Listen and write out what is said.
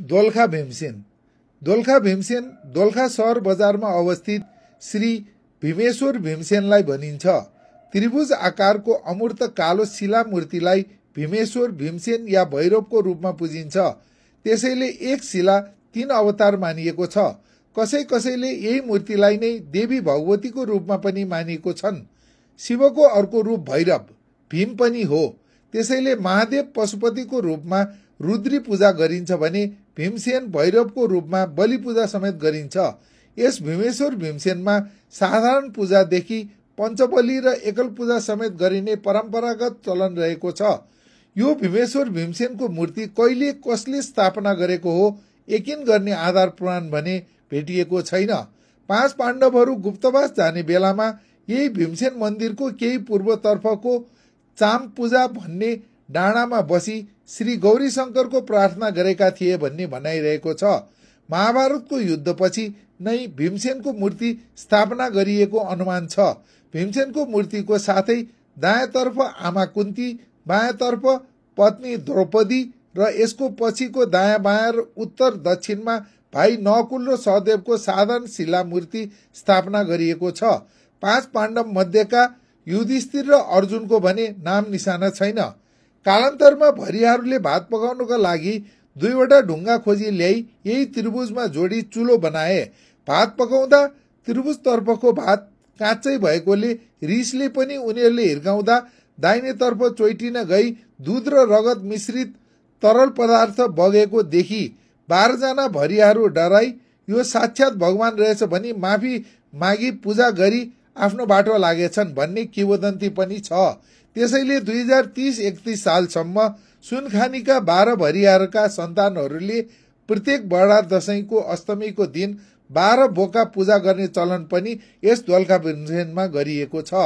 दोलखा भीमसेन दोलखा भीमसेन दोलखा सहर बजारमा अवस्थित श्री भीमेश्वर भीमसेनलाई भनिन्छ त्रिभुज आकारको अमूर्त कालो शिला मूर्तिलाई भीमेश्वर भीमसेन या भैरवको रूपमा पुजिन्छ त्यसैले एक शिला तीन अवतार मानिएको छ कसै कसैले यही मूर्तिलाई नै देवी भगवतीको रूपमा पनि मानिएको छन् शिवको अर्को रूप भैरव भीम पनि हो त्यसैले महादेव पशुपतिको रूपमा रुद्री पूजा गरिन्छ भने भीमसेन भैरवको रूपमा बलिपूजा समेत गरिन्छ यस भीमेश्वर भीमसेनमा साधारण पूजादेखि पञ्चबली र एकल पूजा समेत गरिने परम्परागत चलन रहेको छ यो भीमेश्वर भीमसेनको मूर्ति कहिले कसले स्थापना गरेको हो यकिन गर्ने आधार प्रमाण भने भेटिएको छैन पाँच पाण्डवहरू गुप्तवास जाने बेलामा यही भीमसेन मन्दिरको केही पूर्वतर्फको चाम पूजा भन्ने डाँडामा बसी श्री गौरी शङ्करको प्रार्थना गरेका थिए भन्ने भनाइरहेको छ महाभारतको युद्धपछि नै भीमसेनको मूर्ति स्थापना गरिएको अनुमान छ भीमसेनको मूर्तिको साथै दायाँतर्फ आमा कुन्ती बायाँतर्फ पत्नी द्रौपदी र यसको पछिको दायाँ बायाँ उत्तर दक्षिणमा भाइ नकुल र सहदेवको साधारण शिला मूर्ति स्थापना गरिएको छ पाँच पाण्डव मध्येका युधिष्ठिर र अर्जुनको भने नाम निशाना छैन कालान्तरमा भरियाहरूले भात पकाउनुका लागि दुईवटा ढुङ्गा खोजी ल्याई यही त्रिभुजमा जोडी चुलो बनाए भात पकाउँदा त्रिभुजतर्फको भात काँचै भएकोले रिसले पनि उनीहरूले हिर्काउँदा दाहिनेतर्फ चोइटिन गई दुध र रगत मिश्रित तरल पदार्थ बगेको देखि बाह्रजना भरियाहरू डराई यो साक्षात भगवान रहेछ भनी माफी मागी पूजा गरी आफ्नो बाटो लागेछन् भन्ने किवदन्ती पनि छ त्यसैले दुई हजार तिस एकतिस सालसम्म सुनखानीका बाह्र भरियारका सन्तानहरूले प्रत्येक बडा दशैँको अष्टमीको दिन बाह्र बोका पूजा गर्ने चलन पनि यस दोलखा व्यञ्जनमा गरिएको छ